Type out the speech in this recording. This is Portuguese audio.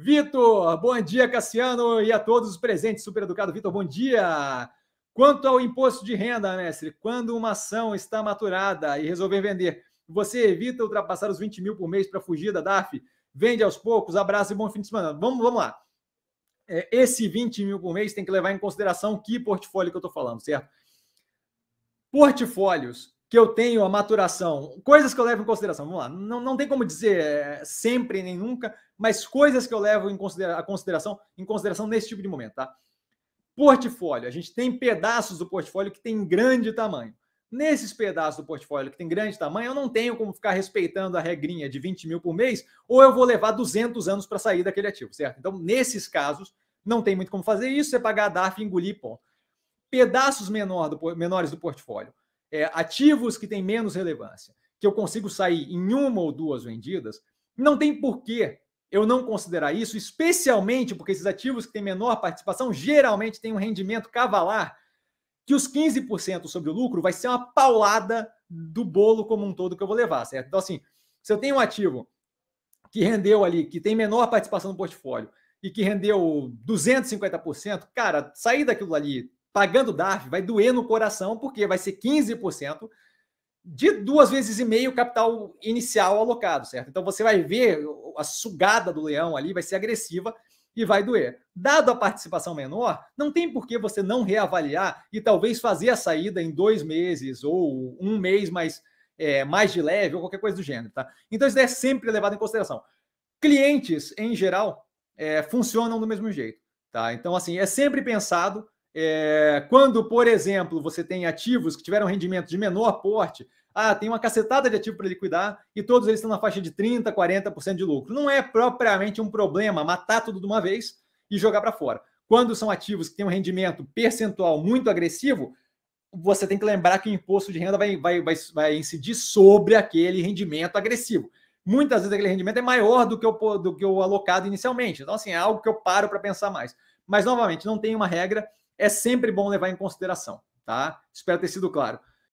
Vitor, bom dia, Cassiano, e a todos os presentes. Super educado, Vitor, bom dia. Quanto ao imposto de renda, mestre, quando uma ação está maturada e resolver vender, você evita ultrapassar os 20 mil por mês para fugir da DARF? Vende aos poucos, abraço e bom fim de semana. Vamos, vamos lá. É, esse 20 mil por mês tem que levar em consideração que portfólio que eu estou falando, certo? Portfólios que eu tenho, a maturação, coisas que eu levo em consideração. Vamos lá, não, não tem como dizer é, sempre nem nunca, mas coisas que eu levo em considera consideração, em consideração nesse tipo de momento, tá? Portfólio, a gente tem pedaços do portfólio que tem grande tamanho. Nesses pedaços do portfólio que tem grande tamanho, eu não tenho como ficar respeitando a regrinha de 20 mil por mês, ou eu vou levar 200 anos para sair daquele ativo, certo? Então, nesses casos, não tem muito como fazer isso, você é pagar a DARF e engolir, pô. Pedaços menor do, menores do portfólio é, ativos que têm menos relevância, que eu consigo sair em uma ou duas vendidas, não tem porquê eu não considerar isso, especialmente porque esses ativos que têm menor participação geralmente têm um rendimento cavalar, que os 15% sobre o lucro vai ser uma paulada do bolo como um todo que eu vou levar, certo? Então, assim, se eu tenho um ativo que rendeu ali, que tem menor participação no portfólio e que rendeu 250%, cara, sair daquilo ali pagando DARF vai doer no coração, porque vai ser 15% de duas vezes e meio o capital inicial alocado, certo? Então você vai ver a sugada do leão ali, vai ser agressiva e vai doer. Dado a participação menor, não tem por que você não reavaliar e talvez fazer a saída em dois meses ou um mês mais, é, mais de leve ou qualquer coisa do gênero, tá? Então isso é sempre levado em consideração. Clientes, em geral, é, funcionam do mesmo jeito, tá? Então, assim, é sempre pensado é, quando, por exemplo, você tem ativos que tiveram rendimento de menor porte, ah, tem uma cacetada de ativo para liquidar e todos eles estão na faixa de 30%, 40% de lucro. Não é propriamente um problema matar tudo de uma vez e jogar para fora. Quando são ativos que têm um rendimento percentual muito agressivo, você tem que lembrar que o imposto de renda vai, vai, vai, vai incidir sobre aquele rendimento agressivo. Muitas vezes aquele rendimento é maior do que o, do que o alocado inicialmente. Então, assim, é algo que eu paro para pensar mais. Mas, novamente, não tem uma regra é sempre bom levar em consideração, tá? Espero ter sido claro.